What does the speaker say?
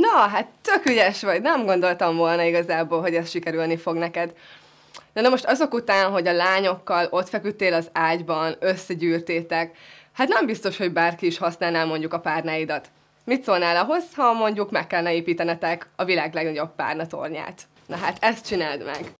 Na, hát tök ügyes vagy, nem gondoltam volna igazából, hogy ez sikerülni fog neked. De na most azok után, hogy a lányokkal ott feküdtél az ágyban, összegyűrtétek, hát nem biztos, hogy bárki is használná mondjuk a párnáidat. Mit szólnál ahhoz, ha mondjuk meg kellene építenetek a világ legnagyobb párnatornyát? Na hát ezt csináld meg!